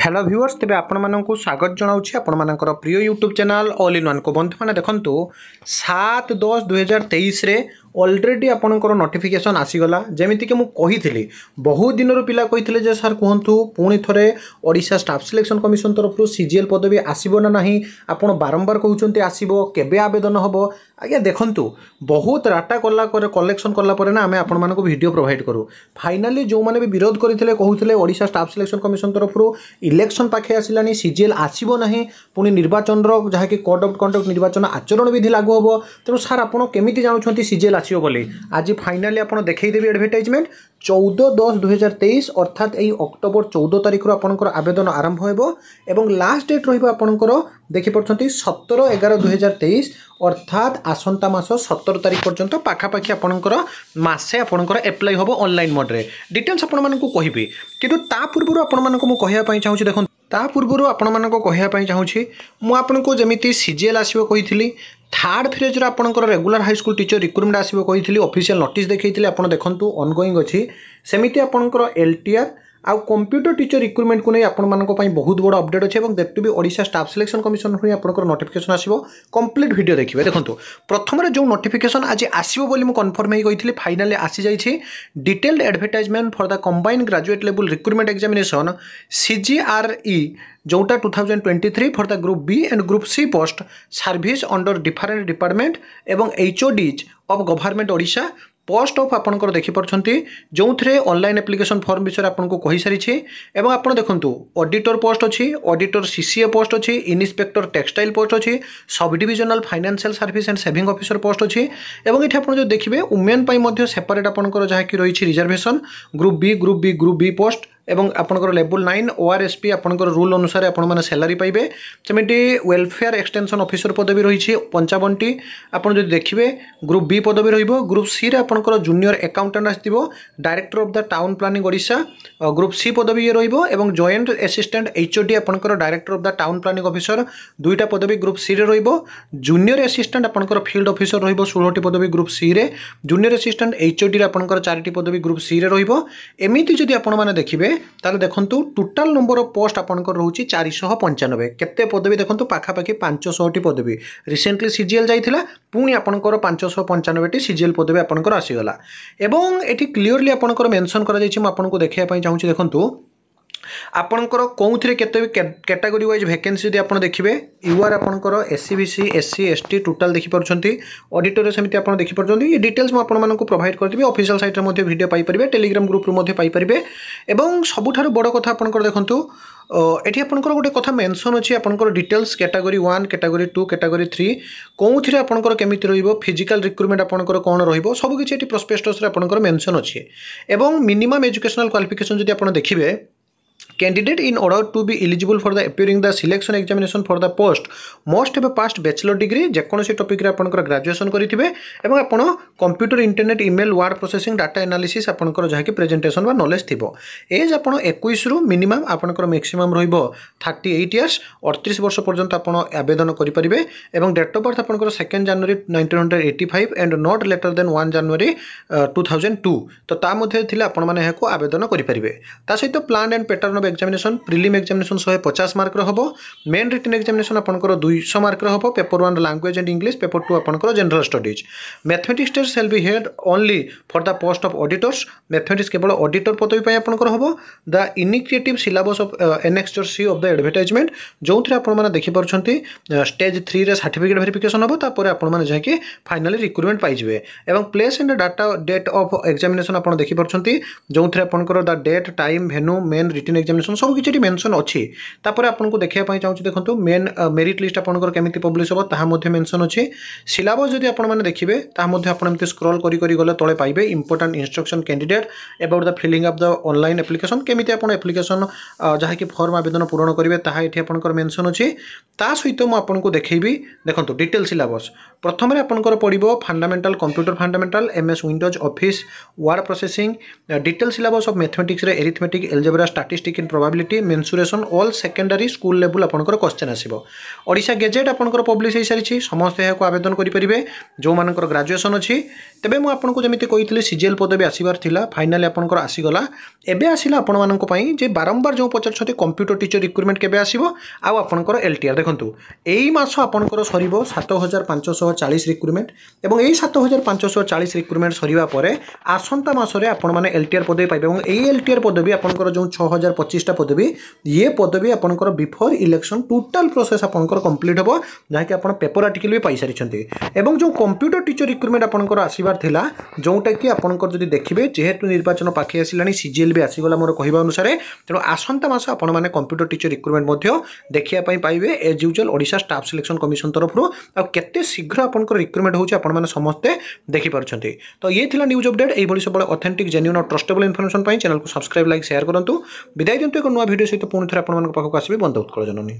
hello viewers তবে আপনার স্বাগত জনাওছি আপনার প্রিয় YouTube channel all in one কু বন্ধু মানে দেখুন সাত দশ দুই হাজার তেইশে অলরেडी ଆପଣଙ୍କର ନୋଟିଫିକେସନ୍ ଆସିଗଲା ଯେମିତିକି ମୁଁ କହିଥିଲି ବହୁତ ଦିନରୁ ପିଲା କହିଥିଲେ ଯେ ସାର୍ କୁହନ୍ତୁ ପୁଣି ଥରେ ଓଡ଼ିଶା ଷ୍ଟାଫ୍ ସିଲେକ୍ସନ୍ କମିଶନ୍ ତରଫରୁ ସି ଜି ଏଲ୍ ପଦବୀ ଆସିବ ନା ନାହିଁ ଆପଣ ବାରମ୍ବାର କହୁଛନ୍ତି ଆସିବ କେବେ ଆବେଦନ ହେବ ଆଜ୍ଞା ଦେଖନ୍ତୁ ବହୁତ ରାଟା କଲା ପରେ କଲେକ୍ସନ୍ କଲା ପରେ ନା ଆମେ ଆପଣମାନଙ୍କୁ ଭିଡ଼ିଓ ପ୍ରୋଭାଇଡ଼ କରୁ ଫାଇନାଲି ଯେଉଁମାନେ ବି ବିରୋଧ କରିଥିଲେ କହୁଥିଲେ ଓଡ଼ିଶା ଷ୍ଟାଫ୍ ସିଲେକ୍ସନ୍ କମିଶନ୍ ତରଫରୁ ଇଲେକ୍ସନ୍ ପାଖେଇ ଆସିଲାନି ସି ଜି ଏଲ୍ ଆସିବ ନାହିଁ ପୁଣି ନିର୍ବାଚନର ଯାହାକି କୋଡ୍ ଅଫ୍ କଣ୍ଡକ୍ଟ ନିର୍ବାଚନ ଆଚରଣ ବିଧି ଲାଗୁ ହେବ ତେଣୁ ସାର୍ ଆପଣ କେମିତି ଜାଣୁଛନ୍ତି ସି ଜି ଏଲ୍ আসব বলে আজ ফাইনালি আপনার দেখাইদেবি আডভর্টাইজমেন্ট চৌদ দশ দুই হাজার তেইশ অর্থাৎ এই অক্টোবর চৌদ তারিখর আপনার আবেদন আরম্ভ হব এবং লাস্ট ডেট রহব আপনার দেখিপার সতের এগার দুই হাজার তেইশ অর্থাৎ আসন্তা মাস সতের তারিখ পর্যন্ত পাখাপাখি আপনার মাসে আপনার এপ্লাই হব অনলাইন মোড্রে ডিটেলস আপনার কহবি কিন্তু তা পূর্ব আপনার কহা চাহুছি দেখুন তা পূর্ব আপনার কহা চাহুছি মু আপনার যেমি সিজিএল আসবে কইলি থার্ড ফেজর আপনার রেগুলার হাইস্কুল টিচর রিক্রুটমেন্ট আসবে কইলি অফিসিয়াল নোটিস দেখাইলে আপনার দেখুন অনগোয়িং অছি সেমিতি আপনার এলটিআর ଆଉ କମ୍ପ୍ୟୁଟର ଟିଚର ରିକ୍ରୁଟମେଣ୍ଟକୁ ନେଇ ଆପଣମାନଙ୍କ ପାଇଁ ବହୁତ ବଡ଼ ଅପଡେଟ୍ ଅଛି ଏବଂ ଦେଟ୍ ଟୁ ବି ଓଡ଼ିଶା ଷ୍ଟାଫ୍ ସିଲେକ୍ସନ୍ କମିଶନ ହିଁ ଆପଣଙ୍କର ନୋଟିଫିକେସନ୍ ଆସିବ କମ୍ପ୍ଲିଟ୍ ଭିଡ଼ିଓ ଦେଖିବେ ଦେଖନ୍ତୁ ପ୍ରଥମରେ ଯେଉଁ ନୋଟିଫିକେସନ୍ ଆଜି ଆସିବ ବୋଲି ମୁଁ କନଫର୍ମ ହେଇ କହିଥିଲି ଫାଇନାଲି ଆସିଯାଇଛି detailed advertisement for the combine graduate ଲେବୁଲ୍ ରିକ୍ରୁଟମେଣ୍ଟ ଏକ୍ଜାମିନେସନ୍ ସିଜିଆର୍ଇ ଯେଉଁଟା two thousand twenty three for the group B and group C post service under different department ଏବଂ H O Ds of government Odisha post of আপনার দেখিপারছেন যে online application form বিষয়ে আপনার কইসারিছি এবং আপনার দেখুন অডিটর পোস্ট অছি অডিটর সিসিএ পোস্ট অছি ইন্সপেক্টর টেক্সটাইল পোস্ট অছি সব divisional financial service and saving officer post অছি এবং এটি আপনার দেখবে উমেন সেপারেট আপনার যা কি রয়েছে reservation group B group B group B post এবং আপনার লেভেল নাইন ওআরএসপি আপনার রুল অনুসারে আপনার স্যালারি পাইবে সেমিটি ওয়েলফেয়ার এক্সটেনশন অফিসর পদবী রয়েছে পঞ্চাবনটি আপনার যদি দেখবে গ্রুপ বি পদবী রহব গ্রুপ সি আপনার জুনিয়র একাউন্টাট আসব director of the town planning Odisha group C পদবী ইয়ে রহব এবং জয়েন্ট এসিষ্টাট এইচওডি আপনার director of the town planning officer দুইটা পদবী গ্রুপ সি রহব জুনিয়র এসিষ্টাট আপনার ফিল্ড অফিসর রহব ষোহটি পদবী group C junior assistant HOD আপনার চারিটি পদবী গ্রুপ সি রহব এমিতি যদি আপনার দেখবে তাহলে দেখুন টোটাল নম্বর অফ পোস্ট আপনার রয়েছে চারিশহ পঞ্চানবে কেতে পদবী দেখুন পাখাপাখি পাঁচশহটি পদবী রিসেটলি সিজিএল যাই পুঁ আপনার পাঁচশহ পঞ্চানবেটি সিজিএল পদবী আপনার আসিগাল এবং এটি ক্লিওরলি আপনার মেনশন করা যাই আপনার দেখা চাহুছি দেখুন ଆପଣଙ୍କର କେଉଁଥିରେ କେତେ କ୍ୟାଟାଗୋରୀ ୱାଇଜ୍ ଭେକେନ୍ସି ଯଦି ଆପଣ ଦେଖିବେ ୟୁଆର୍ ଆପଣଙ୍କର SC BC SC ST total ଦେଖିପାରୁଛନ୍ତି ଅଡିଟୋରେ ସେମିତି ଆପଣ ଦେଖିପାରୁଛନ୍ତି ଏ ଡିଟେଲ୍ସ ମୁଁ ଆପଣମାନଙ୍କୁ ପ୍ରୋଭାଇଡ଼ କରିଦେବି ଅଫିସିଆଲ୍ ସାଇଟ୍ରେ ମଧ୍ୟ ଭିଡ଼ିଓ ପାଇପାରିବେ ଟେଲିଗ୍ରାମ ଗ୍ରୁପ୍ରୁ ମଧ୍ୟ ପାଇପାରିବେ ଏବଂ ସବୁଠାରୁ ବଡ଼ କଥା ଆପଣଙ୍କର ଦେଖନ୍ତୁ ଏଠି ଆପଣଙ୍କର ଗୋଟେ କଥା ମେନସନ୍ ଅଛି ଆପଣଙ୍କର details category one category two category three କେଉଁଥିରେ ଆପଣଙ୍କର କେମିତି ରହିବ ଫିଜିକାଲ୍ ରିକ୍ରୁଟମେଣ୍ଟ ଆପଣଙ୍କର କ'ଣ ରହିବ ସବୁକିଛି ଏଠି ପ୍ରସ୍ପେଷ୍ଟସ୍ରେ ଆପଣଙ୍କର ମେନସନ୍ ଅଛି ଏବଂ ମିନିମମ୍ ଏଜୁକେସନାଲ୍ କ୍ୱାଲିଫିକେସନ୍ ଯଦି ଆପଣ ଦେଖିବେ Candidate in order to be eligible for the appearing the selection examination for the post must have passed bachelor degree যেকোনসি টপিক রে আপনকৰ গ্রাজুয়েশন কৰিথিবে এবং আপন computer internet email word processing data analysis আপনকৰ যাকি প্রেজেন্টেশন বা নলেজ থিব এজ আপন 21 রু মিনিমাম আপনকৰ ম্যাক্সিমাম রহিব 38 ইয়ার্স 38 বর্ষ পর্যন্ত আপন আবেদন কৰি পাৰিবে এবং ডেট অফ বার্থ আপনকৰ 2nd January 1985 and not later than 1 January 2002 তো তা মধ্যে থিলে আপন মানে হেকো আবেদন কৰি পাৰিবে তা সহিত plan and pattern examination prelim examination শহে পচাশ মার্কর হব মেন রিটেন এক্সামিনেসন আপনার দুইশ মার্কর হব paper one language and English paper two আপনার general studies mathematics test shall be held only for the post of auditors mathematics কেবল অডিটর পদবী আপনার হব the indicative syllabus of annexure C of the advertisement ଯେଉଁଥିରେ ଆପଣମାନେ ଦେଖିପାରୁଛନ୍ତି stage ଥ୍ରୀରେ certificate verification ହେବ ତାପରେ ଆପଣମାନେ ଯାଇକି ଫାଇନାଲି ରିକ୍ରୁଟମେଣ୍ଟ ପାଇଯିବେ ଏବଂ place and data date of examination ଆପଣ ଦେଖିପାରୁଛନ୍ତି ଯେଉଁଥିରେ ଆପଣଙ୍କର the date time venue main written examination examination ସବୁ କିଛି ଏଠି ମେନସନ୍ ଅଛି ତାପରେ ଆପଣଙ୍କୁ ଦେଖିବା ପାଇଁ ଚାହୁଁଛି ଦେଖନ୍ତୁ ମେନ୍ ମେରିଟ୍ ଲିଷ୍ଟ ଆପଣଙ୍କର କେମିତି ପବ୍ଲିଶ୍ ହେବ ତାହା ମଧ୍ୟ ମେନ୍ସନ୍ ଅଛି ସିଲାବସ୍ ଯଦି ଆପଣମାନେ ଦେଖିବେ ତାହା ମଧ୍ୟ ଆପଣ ଏମିତି ସ୍କ୍ରଲ୍ କରି କରି ଗଲେ ତଳେ ପାଇବେ important instruction candidate about the filling of the online application କେମିତି ଆପଣ ଆପ୍ଲିକେସନ୍ ଯାହାକି ଫର୍ମ ଆବେଦନ ପୂରଣ କରିବେ ତାହା ଏଠି ଆପଣଙ୍କର ମେନ୍ସନ୍ ଅଛି ତା ସହିତ ମୁଁ ଆପଣଙ୍କୁ ଦେଖେଇବି ଦେଖନ୍ତୁ ଡିଟେଲ୍ ସିଲାବସ୍ ପ୍ରଥମରେ ଆପଣଙ୍କର ପଡ଼ିବ fundamental computer fundamental M S windows office word processing detail syllabus of ମେଥମେଟିକ୍ସରେ arithmetic algebra statistic in probability mensuration all secondary school level ଆପଣଙ୍କର क्वेश्चन ଆସିବ ଓଡ଼ିଶା ଗେଜେଟ୍ ଆପଣଙ୍କର ପବ୍ଲିଶ ହୋଇସାରିଛି ସମସ୍ତେ ଏହାକୁ ଆବେଦନ କରିପାରିବେ ଯେଉଁମାନଙ୍କର ଗ୍ରାଜୁଏସନ୍ ଅଛି ତେବେ ମୁଁ ଆପଣଙ୍କୁ ଯେମିତି କହିଥିଲି ସିଜିଏଲ୍ ପଦବୀ ଆସିବାର ଥିଲା ଫାଇନାଲି ଆପଣଙ୍କର ଆସିଗଲା ଏବେ ଆସିଲା ଆପଣମାନଙ୍କ ପାଇଁ ଯେ ବାରମ୍ବାର ଯେଉଁ ପଚାରୁଛନ୍ତି କମ୍ପ୍ୟୁଟର ଟିଚର ରିକ୍ରୁଟମେଣ୍ଟ କେବେ ଆସିବ ଆଉ ଆପଣଙ୍କର ଏଲ୍ ଟି ଆର୍ ଦେଖନ୍ତୁ ଏଇ ମାସ ଆପଣଙ୍କର ସରିବ ସାତ ହଜାର ପାଞ୍ଚଶହ ଚାଳିଶ ରିକ୍ରୁଟମେଣ୍ଟ ଏବଂ ଏଇ ସାତ ହଜାର ପାଞ୍ଚଶହ ଚାଳିଶ ରିକ୍ରୁଟମେଣ୍ଟ ସରିବା ପରେ ଆସନ୍ତା ମାସରେ ଆପଣମାନେ ଏଲ୍ ଟି ଆର୍ ପଦବୀ ପାଇବେ ଏବଂ ଏଇ ଏଲ୍ ଟି ଆର୍ ପଦବୀ ଆପଣଙ୍କର ଯେଉଁ ଛଅ ହଜାର ପଚିଶ ପଚିଶଟା ପଦବୀ ଇଏ ପଦବୀ ଆପଣଙ୍କର ବିଫୋର୍ ଇଲେକ୍ସନ୍ ଟୋଟାଲ୍ ପ୍ରୋସେସ୍ ଆପଣଙ୍କର କମ୍ପ୍ଲିଟ୍ ହେବ ଯାହାକି ଆପଣ ପେପର୍ ଆର୍ଟିକଲ୍ ବି ପାଇସାରିଛନ୍ତି ଏବଂ ଯେଉଁ କମ୍ପ୍ୟୁଟର ଟିଚର୍ ରିକ୍ରୁଟମେଣ୍ଟ ଆପଣଙ୍କର ଆସିବାର ଥିଲା ଯେଉଁଟାକି ଆପଣଙ୍କର ଯଦି ଦେଖିବେ ଯେହେତୁ ନିର୍ବାଚନ ପାଖେଇ ଆସିଲାଣି ସିଜିଏଲ୍ ବି ଆସିଗଲା ମୋର କହିବା ଅନୁସାରେ ତେଣୁ ଆସନ୍ତା ମାସ ଆପଣମାନେ କମ୍ପ୍ୟୁଟର ଟିଚର୍ ରିକ୍ରୁଟମେଣ୍ଟ ମଧ୍ୟ ଦେଖିବା ପାଇଁ ପାଇବେ as usual Odisha staff selection commission ତରଫରୁ ଆଉ କେତେ ଶୀଘ୍ର ଆପଣଙ୍କର ରିକ୍ରୁଟମେଣ୍ଟ ହେଉଛି ଆପଣମାନେ ସମସ୍ତେ ଦେଖିପାରୁଛନ୍ତି ତ ଇଏ ଥିଲା ନ୍ୟୁଜ୍ ଅପଡେଟ୍ ଏଇଭଳି ସବୁବେଳେ ଅଥେଣ୍ଟିକ୍ ଜେନ୍ୟୁନ୍ ଆଉ ଟ୍ରଷ୍ଟେବଲ୍ ଇନଫର୍ମେସନ୍ ପାଇଁ ଚ୍ୟାନେଲ୍କୁ ସବସ୍କ୍ରାଇବ୍ ଲାଇକ୍ ସେୟାର କରନ୍ତୁ ବିଦାୟ ନିଅନ୍ତୁ ଏକ ନୂଆ ଭିଡ଼ିଓ ସହିତ ପୁଣି ଥରେ ଆପଣମାନଙ୍କ ପାଖକୁ ଆସିବି ବନ୍ଦ ଉତ୍କଳ ଜନନୀ